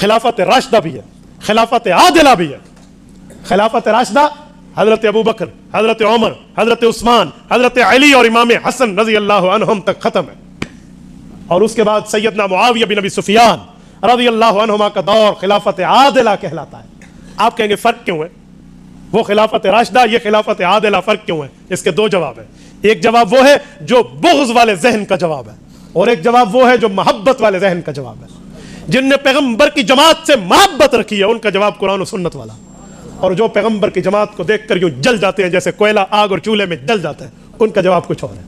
खिलाफत राशदा भी है खिलाफत आदिला भी है खिलाफत राशदा हजरत अबू बकर हजरत उमर हजरत उस्मान हजरत अली और इमाम हसन रजी अल्लाह तक ख़त्म है और उसके बाद सैदना मुआविया बिन नबी सुफियान रजी अल्लाह का दौर खिलाफत आदिला कहलाता है आप कहेंगे फ़र्क क्यों है वो खिलाफत राशदा ये खिलाफत आदिला फ़र्क क्यों है इसके दो जवाब है एक जवाब वो है जो बुग्ज वाले जहन का जवाब है और एक जवाब वो है जो मोहब्बत वाले जहन का जवाब है जिनने पैगंबर की जमात से मोहब्बत रखी है उनका जवाब कुरान और सुन्नत वाला और जो पैगंबर की जमात को देख कर यूं जल जाते हैं जैसे कोयला आग और चूल्हे में जल जाता है उनका जवाब कुछ और है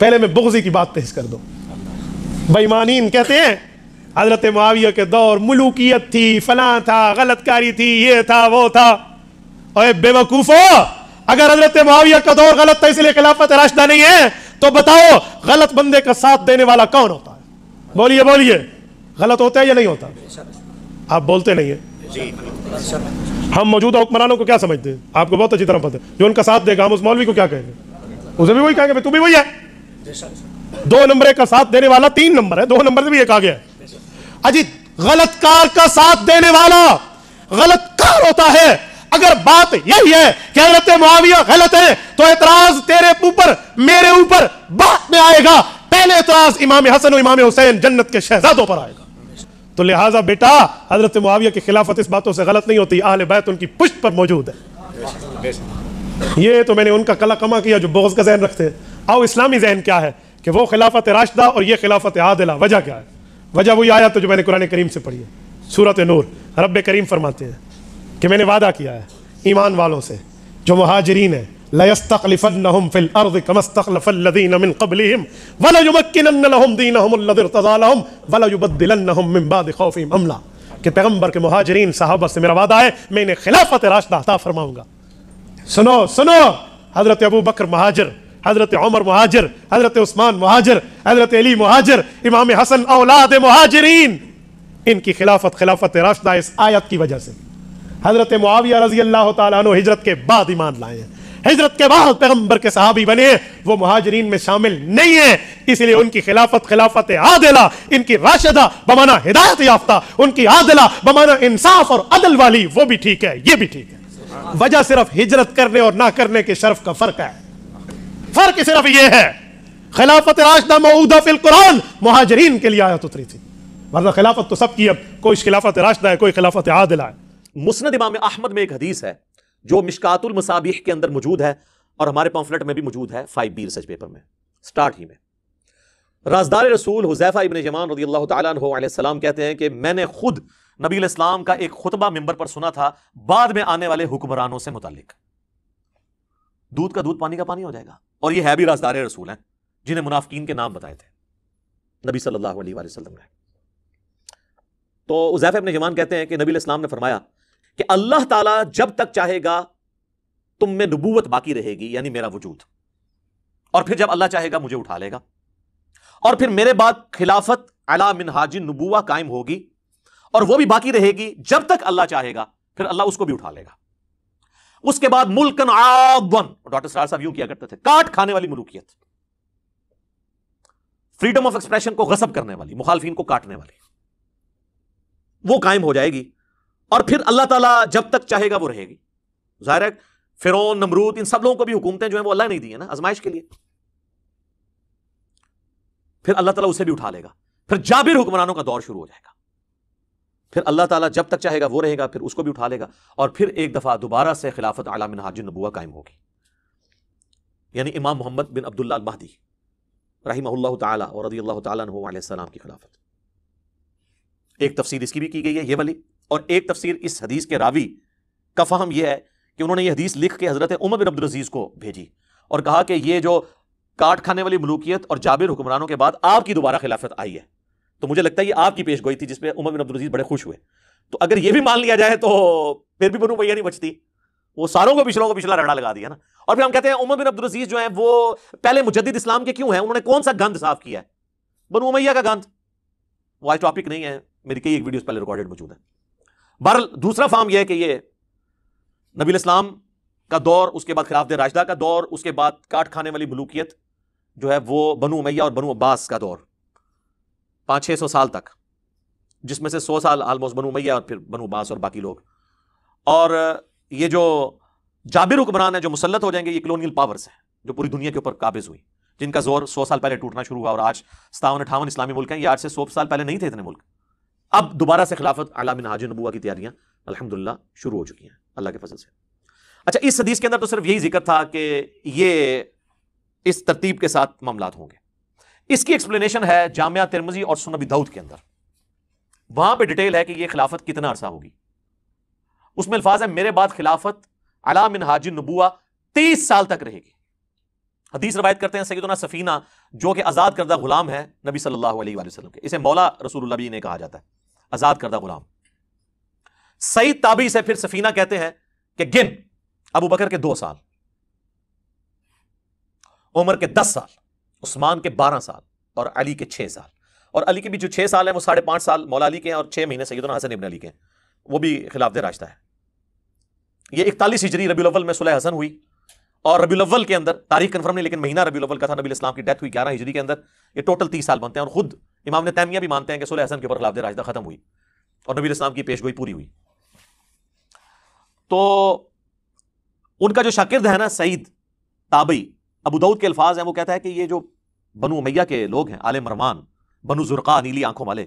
पहले मैं बुगजी की बात पेश कर दो बेईमानीन कहते हैं हजरत माविया के दौर मलुकियत थी फला था गलतकारी थी ये था वो था और बेवकूफो अगर हजरत माविया का दौर गलत था इसलिए खिलाफत राशदा नहीं है तो बताओ गलत बंदे का साथ देने वाला कौन होता है बोलिए बोलिए गलत होता है या नहीं होता आप बोलते नहीं है हम मौजूदा हुक्मरानों को क्या समझते हैं आपको बहुत अच्छी तरह पता है जो उनका साथ देगा हम उस मौलवी को क्या कहेंगे उसे भी वही कहेंगे तू भी वही है दो नंबर का साथ देने वाला तीन नंबर है दो नंबर से भी एक आ गया अजीत गलत कार का साथ देने वाला गलत कार होता है अगर बात यही है कि हजरत मुआविया गलत है तो एतराज तेरे ऊपर मेरे ऊपर बात में आएगा पहले एतराज इमाम हसन और इमाम हुसैन जन्नत के शहजादों पर आएगा तो लिहाजा बेटा हजरत मुआविया की खिलाफत इस बातों से गलत नहीं होती आल बैत उनकी पुष्ट पर मौजूद है ये तो मैंने उनका कला कमा किया जो बोज का जहन रखते हैं आओ इस्लामी जहन क्या है कि वो खिलाफत राशदा और ये खिलाफत आदिला वजह क्या है वजह वही आया तो जो मैंने कुरान करीम से पढ़ी है सूरत नूर रब करीम फरमाते हैं कि मैंने वादा किया है ईमान वालों से जो महाजरीन है ليستخلفنهم في الأرض كما استخلف الذين من قبلهم وليمكنن لهم دينهم الذي ارتضى لهم وليبدلنهم من بعد خوفهم أملا कि पैगंबर के मुहाजरीन साहबा से मेरा वादा है मैं इन्हें खिलाफत रास्ता अता फरमाऊंगा सुनो सुनो हजरत अबू बकर महाजर हजरत उमर महाजर हजरत उस्मान महाजर हजरत अली महाजर इमाम हसन औलाद महाजरीन इनकी खिलाफत खिलाफत रास्ता इस आयत की वजह से हजरत मुआविया रजी अल्लाह तजरत के बाद ईमान लाए हैं हजरत के बाद पैगंबर के सहाबी बने वो महाजरीन में शामिल नहीं है इसलिए उनकी खिलाफत खिलाफत आदिला इनकी राशदा बमाना हिदायत याफ्ता उनकी आदिला बमाना इंसाफ और अदल वाली वो भी ठीक है ये भी ठीक है वजह सिर्फ हिजरत करने और ना करने के शर्फ का फर्क है फर्क सिर्फ ये है खिलाफत राशदा मऊदा फिल कुरान महाजरीन के लिए आयत उतरी थी वरना खिलाफत तो सबकी अब कोई खिलाफत राशदा है कोई खिलाफत आदिला है मुस्लिम इमाम अहमद में एक हदीस है जो मिशकातुल मसाबिह के अंदर मौजूद है और हमारे पम्फलेट में भी मौजूद है फाइव बी रिसर्च पेपर में स्टार्ट ही में राजदार रसूल हुजैफ़ा इबन जमान रदी अल्लाह तसलाम कहते हैं कि मैंने खुद नबी इस्लाम का एक खुतबा मेंबर पर सुना था बाद में आने वाले हुक्मरानों से मुतलिक दूध का दूध पानी का पानी हो जाएगा और ये है भी राजदार रसूल हैं जिन्हें मुनाफिकीन के नाम बताए थे नबी सल्लल्लाहु अलैहि वसल्लम ने तो उजैफ़ अपने जमान कहते हैं कि नबी इस्लाम ने फरमाया कि अल्लाह ताला जब तक चाहेगा तुम में नबूवत बाकी रहेगी यानी मेरा वजूद और फिर जब अल्लाह चाहेगा मुझे उठा लेगा और फिर मेरे बाद खिलाफत अला हाजी नबूवा कायम होगी और वो भी बाकी रहेगी जब तक अल्लाह चाहेगा फिर अल्लाह उसको भी उठा लेगा उसके बाद मुल्कन आवन डॉक्टर सरार साहब यूं किया करते थे काट खाने वाली मलूकियत फ्रीडम ऑफ एक्सप्रेशन को गसब करने वाली मुखालफिन को काटने वाली वो कायम हो जाएगी और फिर अल्लाह ताला जब तक चाहेगा वो रहेगी ज़ाहिर है फिरौन नमरूद इन सब लोगों को भी हुकूमतें जो है वो अल्लाह नहीं दी है ना आजमाइश के लिए फिर अल्लाह ताला उसे भी उठा लेगा फिर जाबिर हुक्मरानों का दौर शुरू हो जाएगा फिर अल्लाह ताला जब तक चाहेगा वो रहेगा फिर उसको भी उठा लेगा और फिर एक दफ़ा दोबारा से खिलाफत आलम हाज नबुआ कायम होगी यानी इमाम मोहम्मद बिन अब्दुल्ला महदी रही ताला और रदी अल्लाह की खिलाफत एक तफसीर इसकी भी की गई है ये वाली और एक तफसीर इस हदीस के रावी का फहम यह है कि उन्होंने यह हदीस लिख के हज़रत उमर बिन अब्दुल अजीज को भेजी और कहा कि यह जो काट खाने वाली मलूकियत और जाबिर हुक्मरानों के बाद आपकी दोबारा खिलाफत आई है तो मुझे लगता है ये आपकी पेश गोई थी जिसपे उमर बिन अब्दुल अजीज बड़े खुश हुए तो अगर यह भी मान लिया जाए तो फिर भी बनू भैया नहीं बचती वो सारों को पिछड़ों को पिछला रड़ा लगा दिया ना और फिर हम कहते हैं उमर बिन अब्दुल अजीज जो है वो पहले मुजद्द इस्लाम के क्यों है उन्होंने कौन सा गंध साफ किया है बनू उमैया का गंध वो आज टॉपिक नहीं है मेरी कई एक वीडियोस पहले रिकॉर्डेड मौजूद है बहरल दूसरा फार्म यह है कि ये नबी इस्लाम का दौर उसके बाद खिलाफ राजदा का दौर उसके बाद काट खाने वाली मलूकियत जो है वो बनु मैया और बनु अब्बास का दौर पाँच छः सौ साल तक जिसमें से सौ साल आलमोस्ट बनु मैया और फिर बनु अब्बास और बाकी लोग और ये जो जाबिर हुक्मरान है जो मुसलत हो जाएंगे ये कलोनियल पावर्स हैं जो पूरी दुनिया के ऊपर काबिज हुई जिनका जोर सौ साल पहले टूटना शुरू हुआ और आज सतावन अठावन इस्लामी मुल्क हैं ये आज से सौ साल पहले नहीं थे इतने मुल्क अब दोबारा से खिलाफत अला बिन हाज नबुआ की तैयारियां अलहमदिल्ला शुरू हो चुकी हैं अल्लाह के फजल से अच्छा इस हदीस के अंदर तो सिर्फ यही जिक्र था कि ये इस तरतीब के साथ मामला होंगे इसकी एक्सप्लेनेशन है जामिया तिरमजी और सुनबी दाऊद के अंदर वहां पर डिटेल है कि यह खिलाफत कितना अरसा होगी उसमें अल्फाज है मेरे बाद खिलाफत अला मिन हाजिन नबुआ तीस साल तक रहेगी हदीस रवायत करते हैं सैदना सफ़ीना जो कि आज़ाद करदा गुलाम है नबी सल्लल्लाहु अलैहि वसल्लम के इसे मौला रसूलुल्लाह भी ने कहा जाता है आजाद करदा गुलाम सईद ताबी से फिर सफीना कहते हैं कि गिन अबू बकर के दो साल उमर के दस साल उस्मान के बारह साल और अली के छह साल और अली के भी जो छह साल है वो साढ़े पांच साल मौला अली के हैं और छह महीने सैदना हसन इबन अली के वो भी खिलाफ दे रास्ता है ये इकतालीस हिजरी रबी अव्वल में सुलह हसन हुई और रबी अव्वल के अंदर तारीख कन्फर्म नहीं लेकिन महीना रबी अव्वल का था नबी इस्लाम की डेथ हुई ग्यारह हिजरी के अंदर ये टोटल तीस साल बनते हैं और खुद इमाम ने तैमिया भी मानते हैं कि सुलह हसन के ऊपर खिलाफ राजदा खत्म हुई और नबी इस्लाम की पेशगोई पूरी हुई तो उनका जो शाकिर्द है ना सईद ताबई अबू दाऊद के अल्फाज हैं वो कहता है कि ये जो बनु मैया के लोग हैं आले मरमान बनु जुर्का नीली आंखों वाले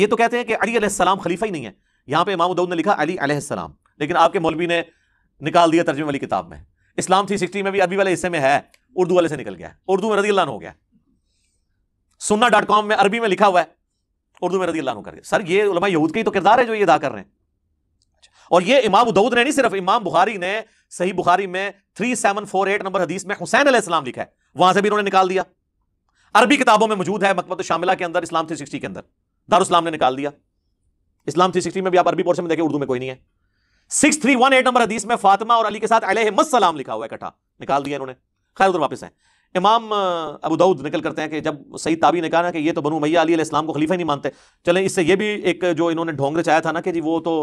ये तो कहते हैं कि अली अलैहिस्सलाम खलीफा ही नहीं है यहाँ पे इमाम दाऊद ने लिखा अली अलैहिस्सलाम लेकिन आपके मौलवी ने निकाल दिया तर्जमे वाली किताब में इस्लाम थ्री सिक्सटी में भी अभी वाले हिस्से में है उर्दू वाले से निकल गया उर्दू में रजी हो गया सुन्ना डॉट कॉम में अरबी में लिखा हुआ है उर्दू में रजी अल्लाह करके सर ये उलमा यहूद के ही तो किरदार है जो ये अदा कर रहे हैं और ये इमाम दाऊद ने नहीं सिर्फ इमाम बुखारी ने सही बुखारी में three seven four eight number हदीस में हुसैन अलैहिस्सलाम लिखा है वहां से भी उन्होंने निकाल दिया अरबी किताबों में मौजूद है मकबत शामिला के अंदर इस्लाम थ्री सिक्सटी के अंदर इस्लाम ने निकाल दिया इस्लाम थ्री सिक्सटी में भी आप अरबी पोर्शन में देखें उर्दू में कोई नहीं है six three one eight number हदीस में फातिमा और अली के साथ अलहमद सलाम लिखा हुआ है कटा निकाल दिया इन्होंने खैर उधर वापस है इमाम अबू दाऊद निकल करते हैं कि जब सईद ताबी ने कहा ना कि ये तो बनु मैया अली इस्लाम को खलीफा ही नहीं मानते चलें इससे ये भी एक जो इन्होंने ढोंग रचाया था ना कि जी वो तो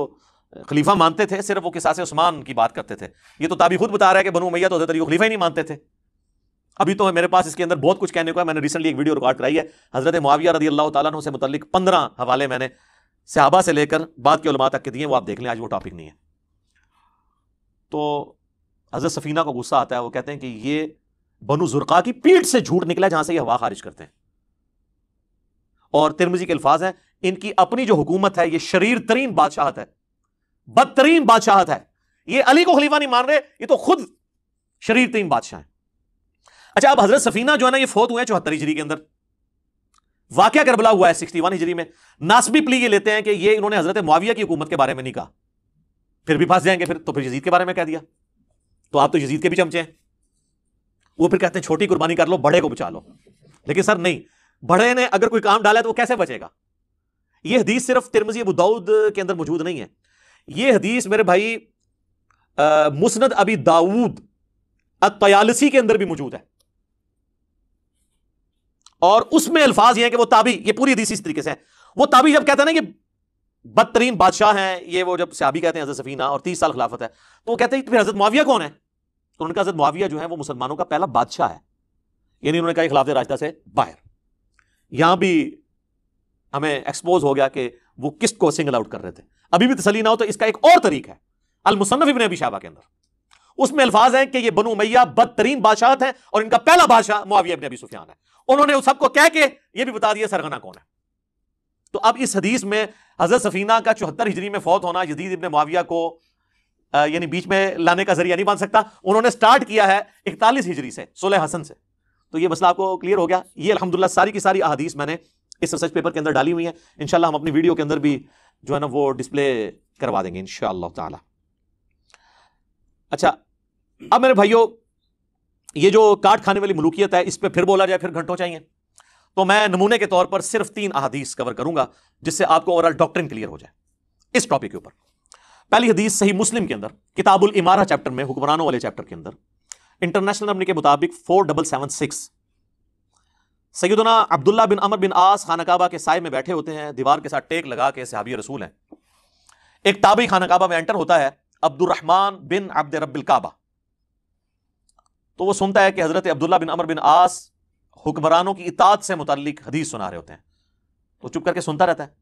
खलीफा मानते थे सिर्फ वो किसास उस्मान की बात करते थे ये तो ताबी खुद बता रहा है कि बनू मैया तो खलीफा ही नहीं मानते थे अभी तो मेरे पास इसके अंदर बहुत कुछ कहने को है मैंने रिसेंटली एक वीडियो रिकॉर्ड कराई है हजरत मुआविया रदी अल्लाह तु से मतलब पंद्रह हवाले मैंने सहाबा से लेकर बात के उलमा तक के दिए वो आप देख लें आज वो टॉपिक नहीं है तो हजरत सफीना को गुस्सा आता है वो कहते हैं कि ये बनु जुर्का की पीठ से झूठ निकला जहां से ये हवा खारिज करते हैं और तिरमजी के अल्फाज हैं इनकी अपनी जो हुकूमत है ये शरीर तरीन बादशाहत है बदतरीन बादशाहत है ये अली को खलीफा नहीं मान रहे ये तो खुद शरीर तरीन बादशाह है अच्छा अब हजरत सफीना जो है ना ये फोत हुए हैं चौहत्तर हिजरी के अंदर वाक्य बला हुआ है सिक्सटी वन हिजरी में नासबी प्ली ये लेते हैं कि ये इन्होंने हजरत माविया की हुकूमत के बारे में नहीं कहा फिर भी फंस जाएंगे फिर तो फिर यजीद के बारे में कह दिया तो आप तो यजीद के भी चमचे हैं वो फिर कहते हैं छोटी कुर्बानी कर लो बड़े को बचा लो लेकिन सर नहीं बड़े ने अगर कोई काम डाला तो वो कैसे बचेगा ये हदीस सिर्फ तिरमजी अबूदाऊद के अंदर मौजूद नहीं है ये हदीस मेरे भाई मुस्नद मुसनद अबी दाऊद अतयालसी के अंदर भी मौजूद है और उसमें अल्फाज ये हैं कि वो ताबी ये पूरी हदीस इस तरीके से है वो ताबी जब कहते हैं ना कि बदतरीन बादशाह हैं ये वो जब सियाबी कहते हैं हजरत सफीना और तीस साल खिलाफत है तो वो कहते हैं फिर हजरत माविया कौन है तो उन्होंने कहा मुआविया जो है वो मुसलमानों का पहला बादशाह है यानी उन्होंने कहा खिलाफ रास्ता से बाहर यहां भी हमें एक्सपोज हो गया कि वो किसको सिंगल आउट कर रहे थे अभी भी तसली ना हो तो इसका एक और तरीका है अलमुसनफ इबन अभी शाबा के अंदर उसमें अल्फाज हैं कि ये बनु मैया बदतरीन बादशाह हैं और इनका पहला बादशाह मुआविया इबन अभी सुफियान है उन्होंने सबको कह के ये भी बता दिया सरगना कौन है तो अब इस हदीस में हजरत सफीना का चौहत्तर हिजरी में फौत होना यजीद इबन मुआविया को यानी बीच में लाने का जरिया नहीं बन सकता उन्होंने स्टार्ट किया है इकतालीस हिजरी से सोलह हसन से तो ये मसला आपको क्लियर हो गया ये अलहमदिल्ला सारी की सारी अहादीस मैंने इस रिसर्च पेपर के अंदर डाली हुई है इनशाला हम अपनी वीडियो के अंदर भी जो है ना वो डिस्प्ले करवा देंगे इन ताला अच्छा अब मेरे भाइयों ये जो काट खाने वाली मलूकियत है इस पर फिर बोला जाए फिर घंटों चाहिए तो मैं नमूने के तौर पर सिर्फ तीन अहदीस कवर करूंगा जिससे आपको ओवरऑल डॉक्ट्रिन क्लियर हो जाए इस टॉपिक के ऊपर पहली हदीस सही मुस्लिम के अंदर किताबुल इमारा चैप्टर में हुक्मरानों वाले चैप्टर के अंदर इंटरनेशनल नंबर के मुताबिक फोर डबल सेवन सिक्स सैदना अब्दुल्ला बिन अमर बिन आस खानकाबा के साय में बैठे होते हैं दीवार के साथ टेक लगा के सहाबी रसूल हैं एक ताबी खानकाबा में एंटर होता है अब्दुलरहमान बिन अब्द रबिल काबा तो वो सुनता है कि हज़रत अब्दुल्ला बिन अमर बिन आस हुक्मरानों की इताद से मुतल हदीस सुना रहे होते हैं तो चुप करके सुनता रहता है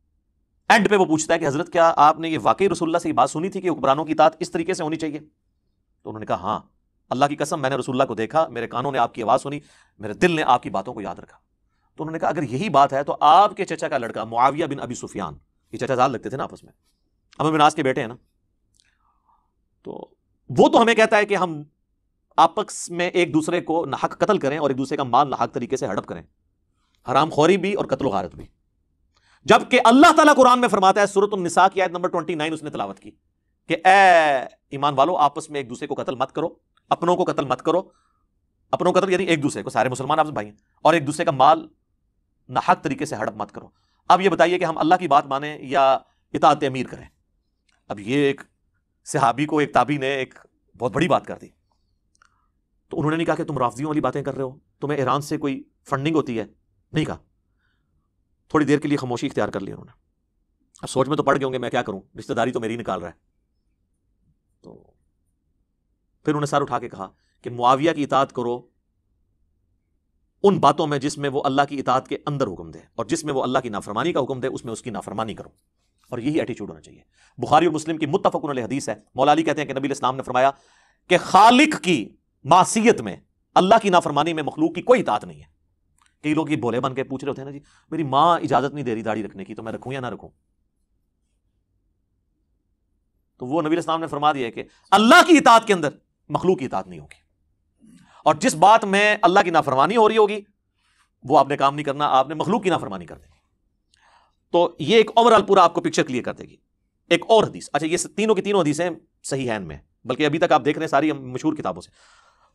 एंड पे वो पूछता है कि हजरत क्या आपने ये वाकई रसुल्ला से ये बात सुनी थी कि हुक्मरानों की तात इस तरीके से होनी चाहिए तो उन्होंने कहा हाँ अल्लाह की कसम मैंने रसुल्ला को देखा मेरे कानों ने आपकी आवाज़ सुनी मेरे दिल ने आपकी बातों को याद रखा तो उन्होंने कहा अगर यही बात है तो आपके चचा का लड़का मुआविया बिन अबी सुफियान ये चचा जाल लगते थे ना आपस में हम अमिनाज के बेटे हैं ना तो वो तो हमें कहता है कि हम आपस में एक दूसरे को नाहक कत्ल करें और एक दूसरे का माल नाहक तरीके से हड़प करें हराम खोरी भी और कत्ल भी जबकि अल्लाह ताला कुरान में फरमाता है सूरत निसा की आयत नंबर 29 उसने तलावत की कि ए ईमान वालों आपस में एक दूसरे को कत्ल मत करो अपनों को कत्ल मत करो अपनों कत्ल यानी एक दूसरे को सारे मुसलमान आप भाई हैं और एक दूसरे का माल नाहक तरीके से हड़प मत करो अब ये बताइए कि हम अल्लाह की बात माने या इतात अमीर करें अब ये एक सहाबी को एक ताबी ने एक बहुत बड़ी बात कर दी तो उन्होंने नहीं कहा कि तुम राफजियों वाली बातें कर रहे हो तुम्हें ईरान से कोई फंडिंग होती है नहीं कहा थोड़ी देर के लिए खामोशी इख्तियार कर ली उन्होंने अब सोच में तो पड़ गए होंगे मैं क्या करूं रिश्तेदारी तो मेरी निकाल रहा है तो फिर उन्हें सर उठा के कहा कि मुआविया की इतात करो उन बातों में जिसमें वो अल्लाह की इतात के अंदर हुक्म दे और जिसमें वो अल्लाह की नाफरमानी का हुक्म दे उसमें उसकी नाफरमानी करो और यही एटीट्यूड होना चाहिए बुखारी और मुस्लिम की मुतफ़ हदीस है मौलाली कहते हैं कि नबी इस्लाम ने फरमाया कि खालिक की मासीत में अल्लाह की नाफरमानी में मखलूक की कोई इतात नहीं है कई लोग ये बोले बन के पूछ रहे होते हैं ना जी मेरी माँ इजाज़त नहीं दे रही दाढ़ी रखने की तो मैं रखूं या ना रखूं तो वो नबी इस्लाम ने फरमा दिया कि अल्लाह की इतात के अंदर मखलूक की इतात नहीं होगी और जिस बात में अल्लाह की नाफरमानी हो रही होगी वो आपने काम नहीं करना आपने मखलूक की नाफरमानी कर देगी तो ये एक ओवरऑल पूरा आपको पिक्चर क्लियर कर देगी एक और हदीस अच्छा ये तीनों की तीनों हदीसें सही हैं में बल्कि अभी तक आप देख रहे हैं सारी मशहूर किताबों से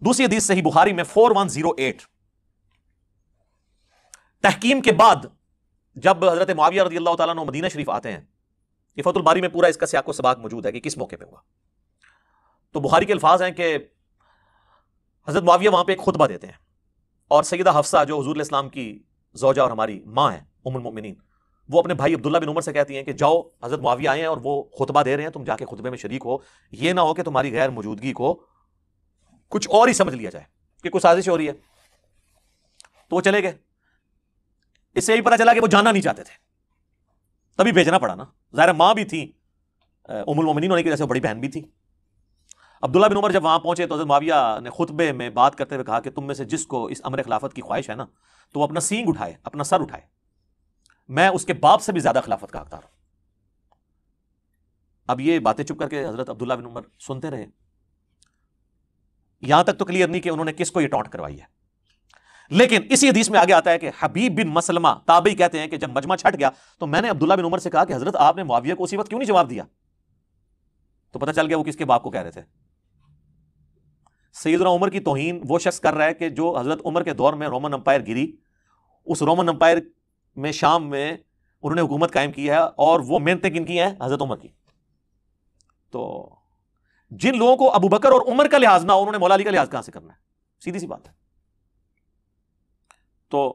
दूसरी हदीस सही बुखारी में फोर वन जीरो एट तहकीम के बाद जब हजरत माविया रदी अल्लाह तला मदीना शरीफ आते हैं ये में पूरा इसका सियाको सबाक मौजूद है कि किस मौके पर हुआ तो बुहारी के अल्फाज हैं कि हजरत माविया वहाँ पर एक खुतबा देते हैं और सैदा हफ्सा जो हजूर इस्लाम की जोजा और हमारी माँ है उममिन वो अपने भाई अब्दुल्ला बिन उमर से कहती हैं कि जाओ हजरत माविया आए हैं और वो खुतबा दे रहे हैं तुम जाके खुतबे में शरीक हो ये ना हो कि तुम्हारी गैर मौजूदगी को कुछ और ही समझ लिया जाए कि कुछ साजिश हो रही है तो वो चले गए इससे भी पता चला कि वो जाना नहीं चाहते थे तभी भेजना पड़ा ना ज़ाहिर माँ भी थी उमुल मोमिन होने की जैसे बड़ी बहन भी थी अब्दुल्ला बिन उमर जब वहाँ पहुंचे तो हजरत माविया ने खुतबे में बात करते हुए कहा कि तुम में से जिसको इस अमर खिलाफत की ख्वाहिश है ना तो वो अपना सींग उठाए अपना सर उठाए मैं उसके बाप से भी ज़्यादा खिलाफत का हकदार हूँ अब ये बातें चुप करके हजरत अब्दुल्ला बिन उमर सुनते रहे यहां तक तो क्लियर नहीं कि उन्होंने किसको ये टॉट करवाई है लेकिन इसी हदीस में आगे आता है कि हबीब बिन मसलमा ताबी कहते हैं कि जब मजमा छट गया तो मैंने अब्दुल्ला बिन उमर से कहा कि हजरत आपने मुआविया को उसी वक्त क्यों नहीं जवाब दिया तो पता चल गया वो किसके बाप को कह रहे थे सईदना उमर की तोहन वो शख्स कर रहा है कि जो हजरत उमर के दौर में रोमन अंपायर गिरी उस रोमन अंपायर में शाम में उन्होंने हुकूमत कायम की है और वो मेहनतें किन की हैं हजरत उमर की तो जिन लोगों को अबू बकर और उमर का लिहाज ना हो उन्होंने मौलाली का लिहाज कहां से करना है सीधी सी बात है तो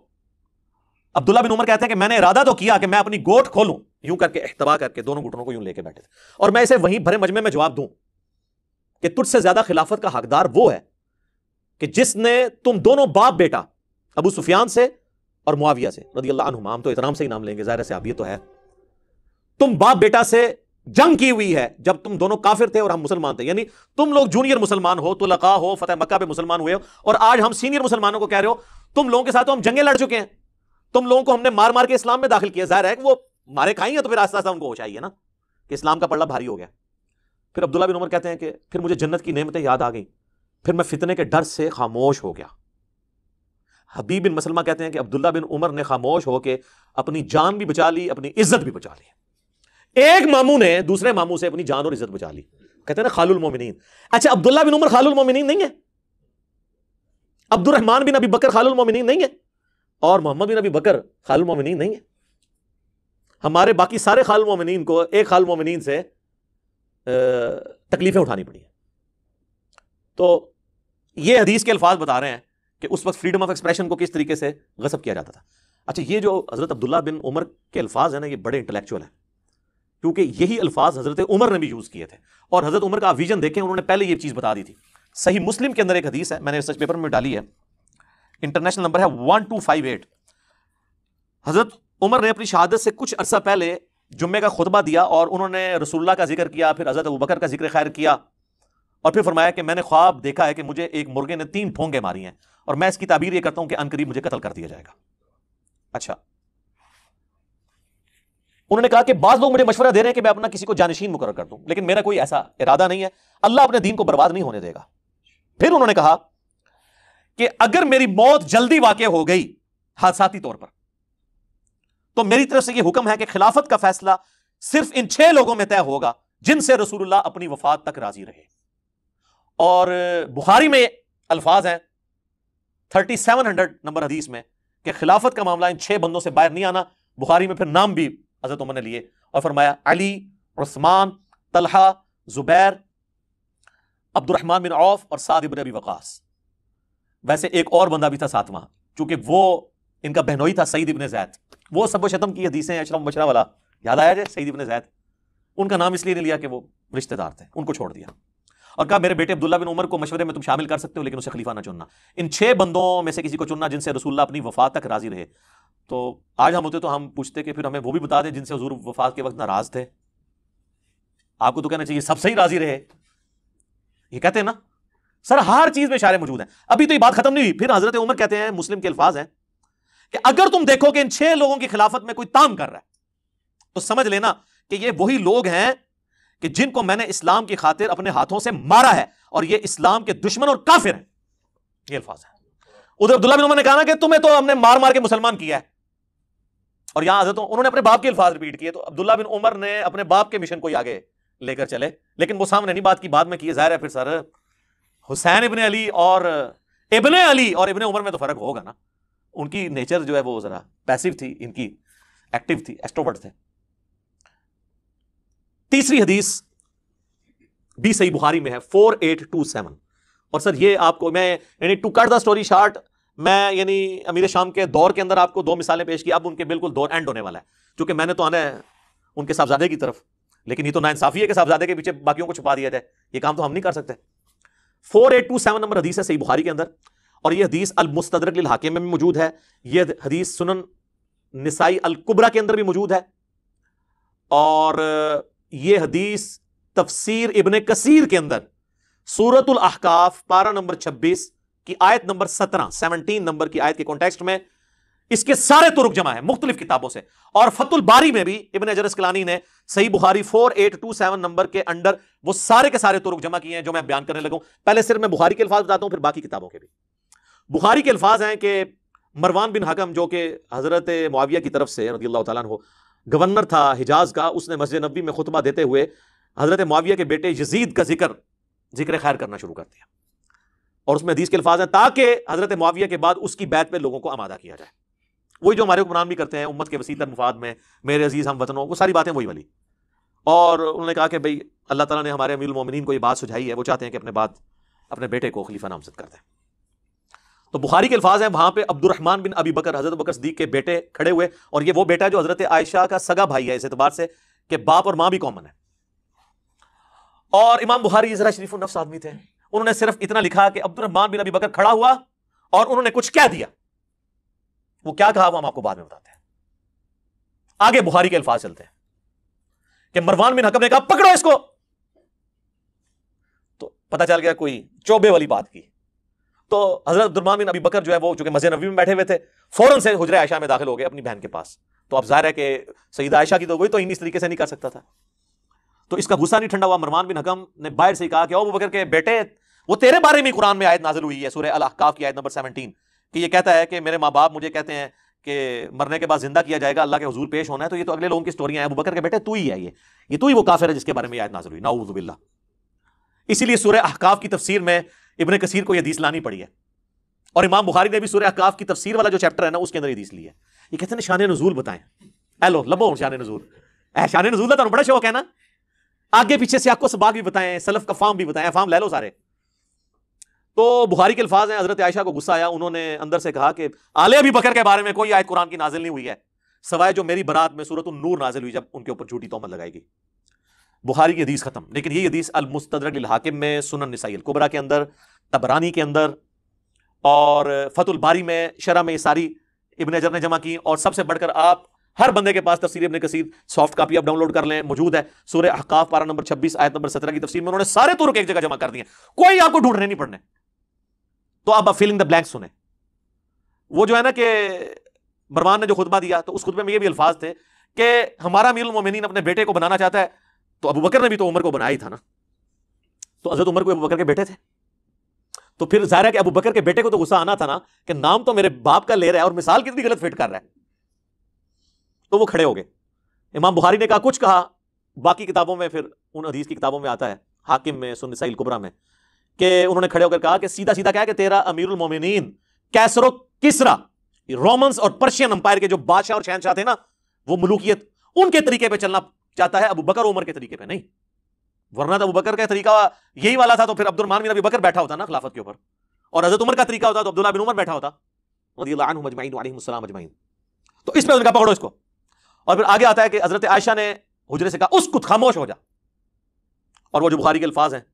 अब्दुल्ला बिन उमर कहते हैं कि मैंने इरादा तो किया कि मैं अपनी गोट खोलूं यूं करके अहतबा करके दोनों घुटनों को यूं लेके बैठे थे और मैं इसे वहीं भरे मजमे में जवाब दूं कि तुझसे ज्यादा खिलाफत का हकदार वो है कि जिसने तुम दोनों बाप बेटा अबू सुफियान से और मुआविया से रदी अल्लाह हम तो इतराम से ही नाम लेंगे जाहिर से आप ये तो है तुम बाप बेटा से जंग की हुई है जब तुम दोनों काफिर थे और हम मुसलमान थे यानी तुम लोग जूनियर मुसलमान हो तो लका हो फतेह मक्का पे मुसलमान हुए हो और आज हम सीनियर मुसलमानों को कह रहे हो तुम लोगों के साथ तो हम जंगे लड़ चुके हैं तुम लोगों को हमने मार मार के इस्लाम में दाखिल किया जाहिर है कि वो मारे खाई हैं तो फिर आस्ता आस्ता उनको हो चाहिए ना कि इस्लाम का पड़ला भारी हो गया फिर अब्दुल्ला बिन उमर कहते हैं कि फिर मुझे जन्नत की नेमतें याद आ गई फिर मैं फितने के डर से खामोश हो गया हबीब बिन मसलमा कहते हैं कि अब्दुल्ला बिन उमर ने खामोश होकर अपनी जान भी बचा ली अपनी इज्जत भी बचा ली एक मामू ने दूसरे मामू से अपनी जान और इज्जत बचा ली कहते हैं ना खालुल मोमिन अच्छा अब्दुल्ला बिन उमर खालुल मोमिन नहीं है अब्दुलरहमान बिन अभी बकर खालुल मोमिन नहीं है और मोहम्मद बिन अभी बकर खालुल मोमिन नहीं है हमारे बाकी सारे खाल मोमिन को एक खाल मोमिन से तकलीफें उठानी पड़ी तो ये हदीस के अल्फाज बता रहे हैं कि उस वक्त फ्रीडम ऑफ एक्सप्रेशन को किस तरीके से गसब किया जाता था अच्छा ये जो हज़रत अब्दुल्ला बिन उमर के अल्फाज है ना ये बड़े इंटेलेक्चुअल हैं क्योंकि यही अल्फाज हजरत उमर ने भी यूज़ किए थे और हजरत उमर का विजन देखें उन्होंने पहले यह चीज़ बता दी थी सही मुस्लिम के अंदर एक हदीस है मैंने रिसर्च पेपर में डाली है इंटरनेशनल नंबर है वन टू फाइव एट हजरत उमर ने अपनी शहादत से कुछ अरसा पहले जुम्मे का खुतबा दिया और उन्होंने रसुल्ला का जिक्र किया फिर हजरत अबूबकर का जिक्र खैर किया और फिर फरमाया कि मैंने ख्वाब देखा है कि मुझे एक मुर्गे ने तीन ठोंगे मारी हैं और मैं इसकी ताबीर ये करता हूँ कि अनकरीब मुझे कत्ल कर दिया जाएगा अच्छा उन्होंने कहा कि बाज लोग मुझे मशवरा दे रहे हैं कि मैं अपना किसी को जानशीन मुकर कर दूं लेकिन मेरा कोई ऐसा इरादा नहीं है अल्लाह अपने दीन को बर्बाद नहीं होने देगा फिर उन्होंने कहा कि अगर मेरी मौत जल्दी वाकई हो गई हादसाती तौर पर तो मेरी तरफ से यह हुक्म है कि खिलाफत का फैसला सिर्फ इन छह लोगों में तय होगा जिनसे रसूल अपनी वफात तक राजी रहे और बुखारी में अल्फाज हैं थर्टी सेवन हंड्रेड नंबर हदीस में कि खिलाफत का मामला इन छह बंदों से बाहर नहीं आना बुखारी में फिर नाम भी हजरत उमर ने लिए और फरमाया Ali Usman Talha Zubair Abdulrahman बिन औफ और साद इबन अबी वकास वैसे एक और बंदा भी था सातवां चूंकि वो इनका बहनोई था सईद इब्न जैद वो सब शतम की हदीसें अशरम बशरा वाला याद आया जाए सईद इब्न जैद उनका नाम इसलिए नहीं लिया कि वो रिश्तेदार थे उनको छोड़ दिया और कहा मेरे बेटे अब्दुल्ला बिन उमर को मशवरे में तुम शामिल कर सकते हो लेकिन उसे खलीफा ना चुनना इन छह बंदों में से किसी को चुनना जिनसे रसूल्ला अपनी वफा तक राजी रहे तो आज हम होते तो हम पूछते कि फिर हमें वो भी बता दें जिनसे हजूर वफात के वक्त नाराज थे आपको तो कहना चाहिए सबसे ही राजी रहे ये कहते हैं ना सर हर चीज में इशारे मौजूद हैं अभी तो ये बात खत्म नहीं हुई फिर हजरत उमर कहते हैं मुस्लिम के अल्फाज हैं कि अगर तुम देखो कि इन छह लोगों की खिलाफत में कोई ताम कर रहा है तो समझ लेना कि ये वही लोग हैं कि जिनको मैंने इस्लाम की खातिर अपने हाथों से मारा है और ये इस्लाम के दुश्मन और काफिर हैं ये अल्फाज है उधर अब्दुल्ला बिन उमर ने कहा ना कि तुम्हें तो हमने मार मार के मुसलमान किया है और यहां हजरत तो उन्होंने अपने बाप के अल्फाज रिपीट किए तो अब्दुल्ला बिन उमर ने अपने बाप के मिशन को ही आगे लेकर चले लेकिन वो सामने नहीं बात की बाद में किए जाहिर है फिर सर हुसैन इबन अली और इबन अली और इबन उमर में तो फर्क होगा ना उनकी नेचर जो है वो जरा पैसिव थी इनकी एक्टिव थी एस्ट्रोवर्ट थे तीसरी हदीस बी सही बुहारी में है फोर एट टू सेवन और सर ये आपको मैं to cut the story short मैं यानी अमीर शाम के दौर के अंदर आपको दो मिसालें पेश की अब उनके बिल्कुल दौर एंड होने वाला है चूंकि मैंने तो आना है उनके साहबजादे की तरफ लेकिन ये तो ना नाइंसाफ़ी है कि साहबजादे के पीछे बाकियों को छुपा दिया जाए ये काम तो हम नहीं कर सकते four eight two seven number हदीस है सही बुखारी के अंदर और यह हदीस अल अलमुस्तरक हाकिम में भी मौजूद है यह हदीस सुनन नसाई अलकुबरा के अंदर भी मौजूद है और यह हदीस तफसीर इबन कसीर के अंदर सूरतुल अहकाफ पारा नंबर छब्बीस की आयत नंबर सत्रह सेवनटीन नंबर की आयत के कॉन्टेक्स्ट में इसके सारे तुरुक जमा है मुख्तलिफ किताबों से और फतुल बारी में भी इबन अजर इसकलानी ने सही Bukhari four eight two seven number के अंडर वो सारे के सारे तुरुक जमा किए हैं जो मैं बयान करने लगा पहले सिर्फ मैं बुखारी के अल्फाज बताता हूँ फिर बाकी किताबों के भी बुखारी के अल्फाज हैं कि मरवान बिन हकम जो कि हज़रत मुआविया की तरफ से रजी अल्लाह तु गवर्नर था हिजाज का उसने मस्जिद नबी में खुतबा देते हुए हज़रत मुआविया के बेटे यजीद का जिक्र जिक्र खैर करना शुरू कर दिया और उसमें हदीस के अल्फाज हैं ताकि हजरत मुआविया के बाद उसकी बैत पे लोगों को आमादा किया जाए वही जो हमारे हुक्मरान भी करते हैं उम्मत के वसीतर मुफाद में मेरे अजीज़ हम वतनों वो सारी बातें वही वाली और उन्होंने कहा कि भाई अल्लाह ताला ने हमारे अमीर मोमिन को ये बात सुझाई है वो चाहते हैं कि अपने बात अपने बेटे को खलीफा नामजद कर दें तो बुखारी के अल्फाज हैं वहाँ पर अब्दुलरहमान बिन अबी बकर हज़रत बकर सदीक के बेटे खड़े हुए और ये वो बेटा जो हज़रत आयशा का सगा भाई है इस एतबार से कि बाप और माँ भी कॉमन है और इमाम बुखारी ये जरा शरीफ नफ्स आदमी थे उन्होंने सिर्फ इतना लिखा कि अब्दुलरहमान बिन अभी बकर खड़ा हुआ और उन्होंने कुछ कह दिया वो क्या कहा वो हम आपको बाद में बताते हैं आगे बुहारी के अल्फाज चलते हैं कि मरवान बिन हकम ने कहा पकड़ो इसको तो पता चल गया कोई चौबे वाली बात की तो हजरत अब्दुलरमान बिन अभी बकर जो है वो चूंकि मजे नबी में बैठे हुए थे फौरन से हजरा आयशा में दाखिल हो गए अपनी बहन के पास तो अब जाहिर है कि सईद आयशा की तो गई तो इन इस तरीके से नहीं कर सकता था तो इसका गुस्सा नहीं ठंडा हुआ मरमान बिन हकम ने बाहर से कहा कि ओ बकर के बेटे वो तेरे बारे में कुरान में आयत नाजिल हुई है सूर्य अलाकाफ की आयत नंबर सेवनटीन कि ये कहता है कि मेरे माँ बाप मुझे कहते हैं कि मरने के बाद जिंदा किया जाएगा अल्लाह के हजूर पेश होना है तो ये तो अगले लोगों की स्टोरी हैं अबू बकर के बेटे तू ही है ये ये तू ही वो काफिर है जिसके बारे में याद नाजिल हुई नाउजुबिल्ला इसीलिए सूर्य अहकाफ की तफसीर में इबन कसीर को यह हदीस लानी पड़ी है और इमाम बुखारी ने भी सूर्य अहकाफ की तफसीर वाला जो चैप्टर है ना उसके अंदर हदीस ली है ये कहते हैं शान नजूल बताएं हेलो लबो शान नजूल ऐ शान नजूल का तो बड़ा शौक है ना आगे पीछे से आपको सबाक भी बताएं सलफ का फॉर्म भी बताएं फॉर्म ले लो सारे तो बुहारी के अल्फाज हैं हजरत आयशा को गुस्सा आया उन्होंने अंदर से कहा कि आले अभी बकर के बारे में कोई आयत कुरान की नाजिल नहीं हुई है सवाए जो मेरी बरात में सूरत नूर नाजिल हुई जब उनके ऊपर झूठी तोमत लगाई गई बुखारी की हदीस खत्म लेकिन ये हदीस अलमुस्तरक हाकिम में सुनन नसाई अलकुबरा के अंदर तबरानी के अंदर और फतुल बारी में शरा में सारी इबन अजर ने जमा की और सबसे बढ़कर आप हर बंदे के पास तफसीर इबन कसीर सॉफ्ट कापी आप डाउनलोड कर लें मौजूद है सूर्य हकाफ पारा नंबर छब्बीस आयत नंबर सत्रह की तफसीर में उन्होंने सारे तुर्क एक जगह जमा कर दिए कोई आपको ढूंढने नहीं पड़ने तो अब आप फीलिंग द ब्लैंक सुने वो जो है ना कि बरमान ने जो खुतबा दिया तो उस खुतबे में ये भी अल्फाज थे कि हमारा अमीर मोमिन अपने बेटे को बनाना चाहता है तो अबू बकर ने भी तो उमर को बनाया था ना तो हजरत उमर को अबू बकर के बेटे थे तो फिर जाहिर है कि अबू बकर के बेटे को तो गुस्सा आना था ना कि नाम तो मेरे बाप का ले रहा है और मिसाल कितनी गलत फिट कर रहा है तो वो खड़े हो गए इमाम बुखारी ने कहा कुछ कहा बाकी किताबों में फिर उन अदीज की किताबों में आता है हाकिम में सुनसाइल कुबरा में कि उन्होंने खड़े होकर कहा कि सीधा सीधा क्या कि तेरा अमीर उलमोमिन कैसरो किसरा रोमन्स और पर्शियन अंपायर के जो बादशाह और शहनशाह थे ना वो मलूकियत उनके तरीके पे चलना चाहता है अबू बकर उमर के तरीके पर नहीं वरना तो अबू बकर का तरीका यही वाला था तो फिर अब्दुल मानवीन अभी बकर बैठा होता ना खिलाफत के ऊपर और हजरत उमर का तरीका होता तो अब्दुल्ला बिन उमर बैठा होता तो इस पर उनका पकड़ो इसको और फिर आगे आता है कि हजरत आयशा ने हुजरे से कहा उसको खामोश हो जा और वो जो बुखारी के अल्फाज हैं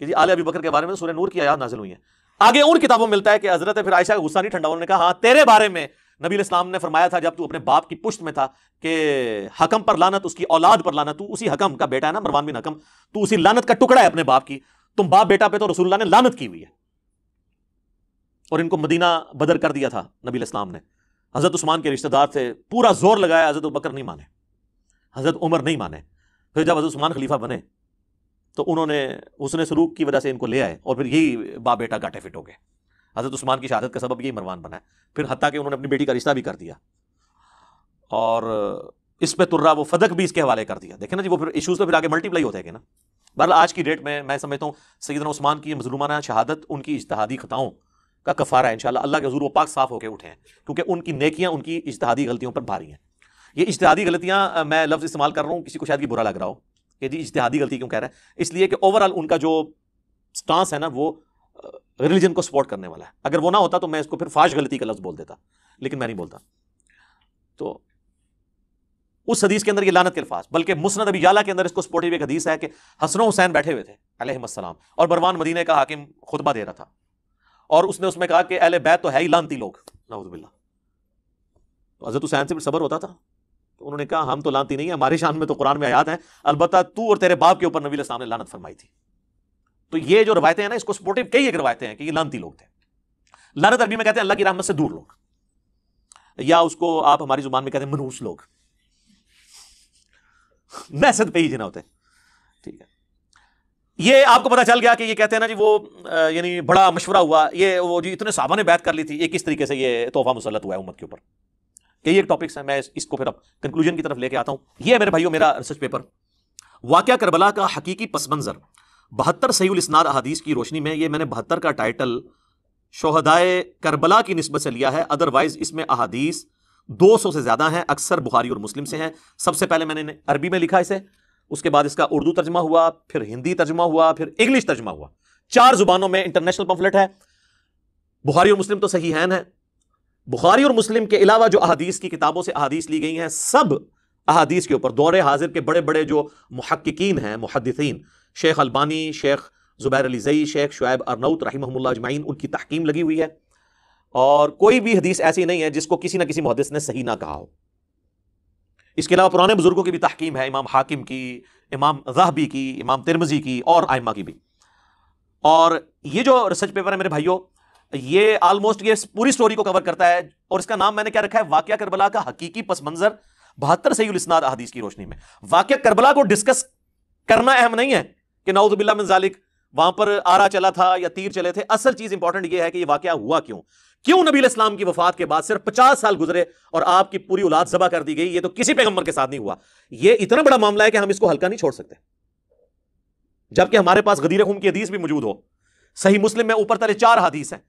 कि जी आल अबी बकर के बारे में सूर्य नूर की आयात नाजिल हुई है आगे उन किताबों में मिलता है कि हजरत फिर आयशा का गुस्सा नहीं ठंडा उन्होंने कहा हाँ तेरे बारे में नबी इस्लाम ने फरमाया था जब तू अपने बाप की पुष्ट में था कि हकम पर लानत उसकी औलाद पर लानत तू उसी हकम का बेटा है ना मरवान बिन हकम तू उसी लानत का टुकड़ा है अपने बाप की तुम बाप बेटा पे तो रसुल्ला ने लानत की हुई है और इनको मदीना बदर कर दिया था नबी इस्लाम ने हज़रत उस्मान के रिश्तेदार थे पूरा जोर लगाया हज़रत बकर नहीं माने हज़रत उमर नहीं माने फिर जब हज़रत उस्मान खलीफा बने तो उन्होंने उसने सलूक की वजह से इनको ले आए और फिर यही बाप बेटा गाटे फिट हो गए हज़रत उस्मान की शहादत का सबब यही मरवान बना है फिर हती कि उन्होंने अपनी बेटी का रिश्ता भी कर दिया और इस पर तुर्रा वो फदक भी इसके हवाले कर दिया देखें ना जी वो फिर इशूज़ तो फिर आगे मल्टीप्लाई होते हैं ना बहर आज की डेट में मैं समझता हूँ सैदना उस्मान की मजलूमाना शहादत उनकी इजतहादी खताओं का कफारा है इन अल्लाह के हजूर व पाक साफ होकर उठे हैं क्योंकि उनकी नेकियाँ उनकी इजतहादी गलतियों पर भारी हैं ये इजतहादी गलतियाँ मैं लफ्ज़ इस्तेमाल कर रहा हूँ किसी को शायद की बुरा लग रहा हो कि जी इश्तहादी गलती क्यों कह रहा है इसलिए कि ओवरऑल उनका जो स्टांस है ना वो रिलीजन को सपोर्ट करने वाला है अगर वो ना होता तो मैं इसको फिर फाश गलती का लफ्ज़ बोल देता लेकिन मैं नहीं बोलता तो उस हदीस के अंदर ये लानत के अल्फाज बल्कि मुस्नद अबी जाला के अंदर इसको सपोर्टिव एक हदीस है कि हसन हुसैन बैठे हुए थे अलहमसलाम और बरवान मदीने का हाकिम खुतबा दे रहा था और उसने उसमें कहा कि अहल बैत तो है ही लानती लोग नवदबिल्ला तो हजरत हुसैन से भी सबर होता था तो उन्होंने कहा हम तो लानती नहीं है हमारी शान में तो कुरान में आयात है अलबत् तू और तेरे बाप के ऊपर नबी इस्लाम ने लानत फरमाई थी तो ये जो रवायतें हैं ना इसको सपोर्टिव कई एक रवायतें हैं कि ये लानती लोग थे लानत अरबी में कहते हैं अल्लाह की रहमत से दूर लोग या उसको आप हमारी जुबान में कहते हैं मनूस लोग मैसेज पे ही जिना होते ठीक है ये आपको पता चल गया कि ये कहते हैं ना जी वो यानी बड़ा मशवरा हुआ ये वो जी इतने साहबा ने बैत कर ली थी ये किस तरीके से ये तोहफा मुसलत हुआ है उम्मत के ऊपर कई एक टॉपिक्स हैं मैं इसको फिर अब कंक्लूजन की तरफ लेके आता हूँ ये है मेरे भाइयों मेरा रिसर्च पेपर वाक्य करबला का हकीकी पस मंज़र बहत्तर सयूल इसनार अहादीस की रोशनी में ये मैंने बहत्तर का टाइटल शहदाय करबला की नस्बत से लिया है अदरवाइज इसमें अहादीस 200 से ज़्यादा हैं अक्सर बुहारी और मुस्लिम से हैं सबसे पहले मैंने अरबी में लिखा इसे उसके बाद इसका उर्दू तर्जमा हुआ फिर हिंदी तर्जमा हुआ फिर इंग्लिश तर्जमा हुआ चार जुबानों में इंटरनेशनल पंफलेट है बुहारी और मुस्लिम तो सही हैन है बुखारी और मुस्लिम के अलावा जो अहादीस की किताबों से अहादीस ली गई हैं सब अहादीस के ऊपर दौरे हाजिर के बड़े बड़े जो महक्कीन हैं मुहदसिन शेख अलबानी शेख ज़ुबैर अलीज़ई शेख शुएब अरनौत रहीमल अजमाइन उनकी तहकीम लगी हुई है और कोई भी हदीस ऐसी नहीं है जिसको किसी ना किसी मुहदस ने सही ना कहा हो इसके अलावा पुराने बुजुर्गों की भी तहकीम है इमाम हाकिम की इमाम जहबी की इमाम तिरमजी की और आयमा की भी और ये जो रिसर्च पेपर है मेरे भाइयों ये ऑलमोस्ट ये पूरी स्टोरी को कवर करता है और इसका नाम मैंने क्या रखा है वाक्य करबला का हकीकी पस मंजर बहत्तर सईस्नाद अदीस की रोशनी में वाक्य करबला को डिस्कस करना अहम नहीं है कि नाउदबिल्ला मिनजालिक वहां पर आरा चला था या तीर चले थे असल चीज इंपॉर्टेंट यह है कि यह वाक्य हुआ क्यों क्यों नबी इस्लाम की वफात के बाद सिर्फ पचास साल गुजरे और आपकी पूरी औलाद जबा कर दी गई ये तो किसी पैगंबर के साथ नहीं हुआ यह इतना बड़ा मामला है कि हम इसको हल्का नहीं छोड़ सकते जबकि हमारे पास गदीर खूम की हदीस भी मौजूद हो सही मुस्लिम में ऊपर तले चार हदीस हैं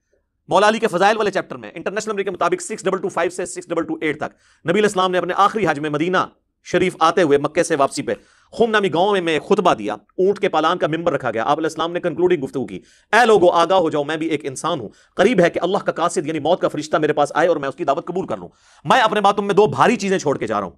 मौला अली के फजाइल वाले चैप्टर में इंटरनेशनल नंबर के मुताबिक सिक्स डबल टू फाइव से सिक्स डबल टू एट तक नबी इस्लाम ने अपने आखिरी हज में मदीना शरीफ आते हुए मक्के से वापसी पे खुम नामी गांव में खुतबा दिया ऊंट के पालान का मेंबर रखा गया आप इस्लाम ने कंक्लूडिंग गुफ्तु की ए लोगो आगा हो जाओ मैं भी एक इंसान हूं करीब है कि अल्लाह का कासिद यानी मौत का फरिश्ता मेरे पास आए और मैं उसकी दावत कबूल कर लूं मैं अपने बातों में दो भारी चीजें छोड़ के जा रहा हूं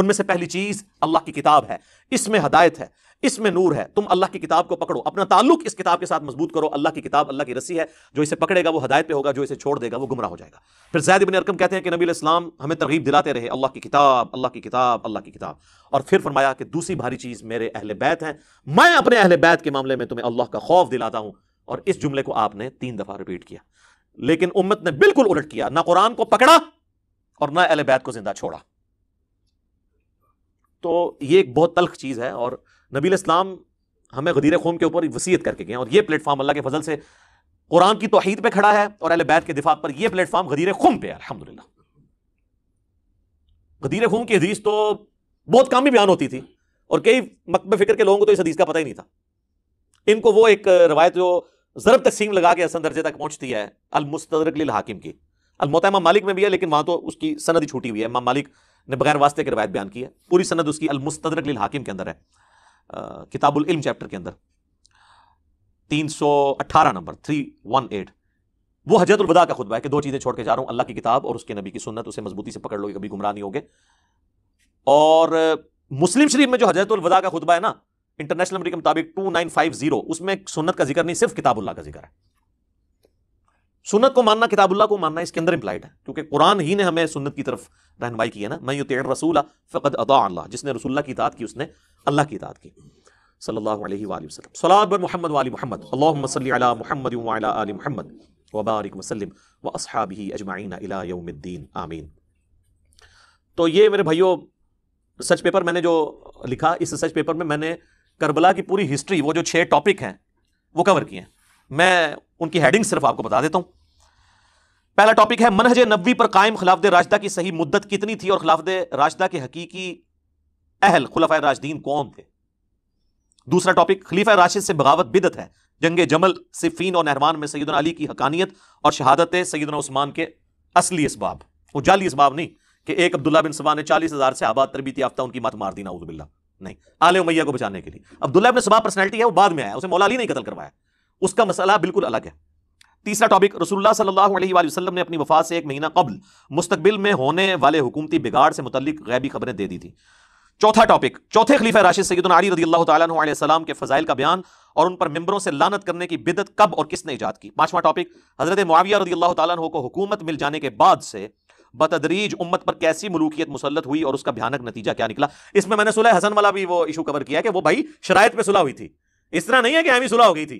उनमें से पहली चीज अल्लाह की किताब है इसमें हदायत है इसमें नूर है तुम अल्लाह की किताब को पकड़ो अपना ताल्लुक इस किताब के साथ मजबूत करो अल्लाह की किताब अल्लाह की रस्सी है जो इसे पकड़ेगा वो हदायत पे होगा जो इसे छोड़ देगा वो गुमराह हो जाएगा फिर जैद बिन अरकम कहते हैं कि नबी इस्लाम हमें तरगीब दिलाते रहे अल्लाह की किताब अल्लाह की किताब अल्लाह की किताब और फिर फरमाया कि दूसरी भारी चीज़ मेरे अहल बैत हैं मैं अपने अहल बैत के मामले में तुम्हें अल्लाह का खौफ दिलाता हूँ और इस जुमले को आपने तीन दफ़ा रिपीट किया लेकिन उम्मत ने बिल्कुल उलट किया ना कुरान को पकड़ा और ना अहल बैत को जिंदा छोड़ा तो ये एक बहुत तलख चीज़ है और नबी इस्लाम हमें गदीर खूम के ऊपर वसीयत करके गए और ये प्लेटफॉर्म अल्लाह के फजल से कुरान की तोहहीद पे खड़ा है और अहल बैत के दिफा पर यह प्लेटफॉर्म गदीर खूम पे है अलहमदिल्ला गदीर खूम की हदीस तो बहुत कम ही बयान होती थी और कई मकब फिक्र के लोगों को तो इस हदीस का पता ही नहीं था इनको वो एक रवायत जो ज़रब तकसीम लगा के असन दर्जे तक पहुँचती है अलमुस्तरक हाकिम की अलमोता इमाम मालिक में भी है लेकिन वहाँ तो उसकी सनद ही छूटी हुई है इमाम मालिक ने बगैर वास्ते की रवायत बयान की है पूरी सनद उसकी अलमुस्तरक हाकिम के अंदर है किताबुल इल्म चैप्टर के अंदर तीन सौ अट्ठारह नंबर थ्री वन एट वो हजरतुलवदा का खुतबा है कि दो चीज़ें छोड़ के जा रहा हूँ अल्लाह की किताब और उसके नबी की सुन्नत उसे मजबूती से पकड़ लोगे कभी गुमराह नहीं होगे और मुस्लिम शरीफ में जो हजरतुलवदा का खुतबा है ना इंटरनेशनल के मुताबिक टू नाइन फाइव जीरो उसमें सुन्नत का जिक्र नहीं सिर्फ किताबुल्ला का जिक्र है सुन्नत को मानना किताबुल्ला को मानना इसके अंदर इंप्लाइड है क्योंकि कुरान ही ने हमें सुन्नत की तरफ रहनमाई की है ना मैं तेर रसूल फ़कत अदा जिसने रसुल्ला की इतात की उसने अल्लाह की इतात की सल्लल्लाहु अलैहि वसल्लम सलात बर मोहम्मद वाली मोहम्मद व बारिक वसल्लम व आमीन तो ये मेरे भाइयों सच पेपर मैंने जो लिखा इस सच पेपर में मैंने करबला की पूरी हिस्ट्री वो जो छः टॉपिक हैं वो कवर किए हैं मैं उनकी हेडिंग सिर्फ आपको बता देता हूं पहला टॉपिक है मनहज नबी पर कायम खिलाफ राजदा की सही मुद्दत कितनी थी और खिलाफ राजदा के हकीकी अहल खुलाफा राजदीन कौन थे दूसरा टॉपिक खलीफा राशिद से बगावत बिदत है जंग जमल सिफीन और नहरवान में सैदन अली की हकानियत और शहादत सैदन उस्मान के असली इसबाब वो जाली इसबाब नहीं कि एक अब्दुल्ला बिन सबा ने चालीस हज़ार से आबाद तरबीत याफ्ता उनकी मत मार दी नाउजबिल्ला नहीं आले उमैया को बचाने के लिए अब्दुल्ला बिन सबा पर्सनैलिटी है वो बाद में आया उसे मौलाली नहीं कतल करवाया उसका मसला बिल्कुल अलग है तीसरा टॉपिक रसूलुल्लाह ने अपनी वफा से एक महीना कबल मुस्तबिल में होने वाले हुकूमती बिगाड़ से मुतलिक गैबी खबरें दे दी थी चौथा टॉपिक चौथे खलीफा राशिद सैदन अली रजी तसलम के फजाइल का बयान और उन पर मंबरों से लानत करने की बिदत कब और किसने ईजाद की पांचवा टॉपिक हजरत मुआविया रजी अल्लाह तु को हुकूमत मिल जाने के बाद से बतदरीज उम्मत पर कैसी मलूकियत मुसलत हुई और उसका भयानक नतीजा क्या निकला इसमें मैंने सुलह हसन वाला भी वो इशू कवर किया कि वो भाई शराय पर सुलह हुई थी इस तरह नहीं है कि हमी सुलह हो गई थी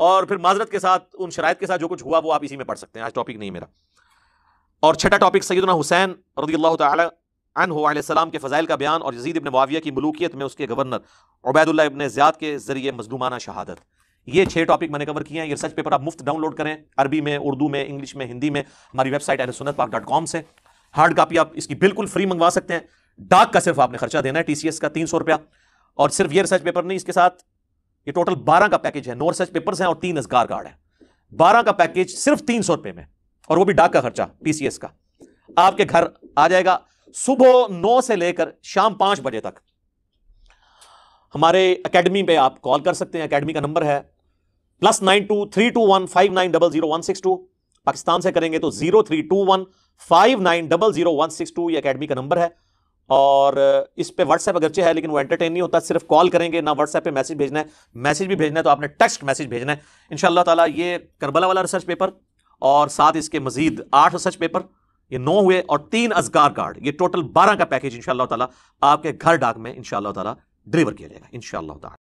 और फिर माजरत के साथ उन शरात के साथ जो कुछ हुआ वो आप इसी में पढ़ सकते हैं आज टॉपिक नहीं मेरा और छठा टॉपिक सैदना हुसैन रदी अल्लाह तसलाम के फ़जाइल का बयान और यजीद इबन माविया की मलूकियत में उसके गवर्नर उबैदुल्ला इबन ज्यादा के ज़रिए मजलूमाना शहादत ये छह टॉपिक मैंने कवर किए हैं ये रिसर्च पेपर आप मुफ्त डाउनलोड करें अरबी में उर्दू में इंग्लिश में हिंदी में हमारी वेबसाइट एल सुनत पाक डॉट कॉम से हार्ड कापी आप इसकी बिल्कुल फ्री मंगवा सकते हैं डाक का सिर्फ आपने खर्चा देना है एस का तीन सौ रुपया और सिर्फ ये रिसर्च पेपर नहीं इसके साथ ये टोटल बारह का पैकेज है नौ रिसर्च पेपर्स हैं और तीन असगार गार्ड है बारह का पैकेज सिर्फ तीन सौ रुपए में और वो भी डाक का खर्चा पीसीएस का आपके घर आ जाएगा सुबह नौ से लेकर शाम पांच बजे तक हमारे एकेडमी पे आप कॉल कर सकते हैं एकेडमी का नंबर है plus nine two three two one five nine double zero one six two Pakistan से करेंगे तो zero three two one five nine double zero one six two ये अकेडमी का नंबर है और इस पर व्हाट्सएप अगरचे है लेकिन वो एंटरटेन नहीं होता सिर्फ कॉल करेंगे ना व्हाट्सएप पे मैसेज भेजना है मैसेज भी भेजना है तो आपने टेक्स्ट मैसेज भेजना है इन ताला ये करबला वाला रिसर्च पेपर और साथ इसके मजीद आठ रिसर्च पेपर ये नौ हुए और तीन अजगार कार्ड ये टोटल बारह का पैकेज इन ताला आपके घर डाक में इन ताला डिलीवर किया जाएगा इन ताला